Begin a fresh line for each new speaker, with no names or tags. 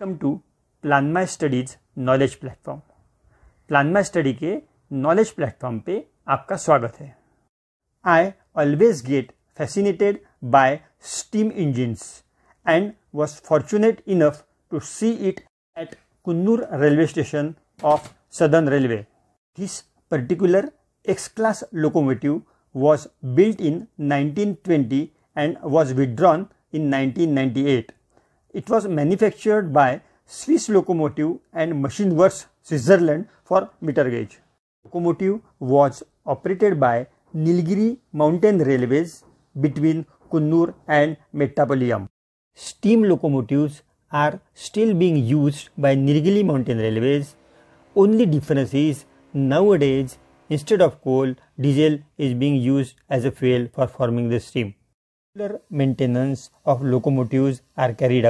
Welcome to plan my studies knowledge platform plan my study के knowledge platform पे आपका स्वागत है I always get fascinated by steam engines and was fortunate enough to see it at Coonoor railway station of southern railway this particular X class locomotive was built in 1920 and was withdrawn in 1998 It was manufactured by Swiss Locomotive and Machine Works Switzerland for meter gauge. Locomotive was operated by Nilgiri Mountain Railways between Kunnur and Mettapalayam. Steam locomotives are still being used by Nilgiri Mountain Railways. Only difference is nowadays instead of coal, diesel is being used as a fuel for forming the steam. Regular maintenance of locomotives are carried out.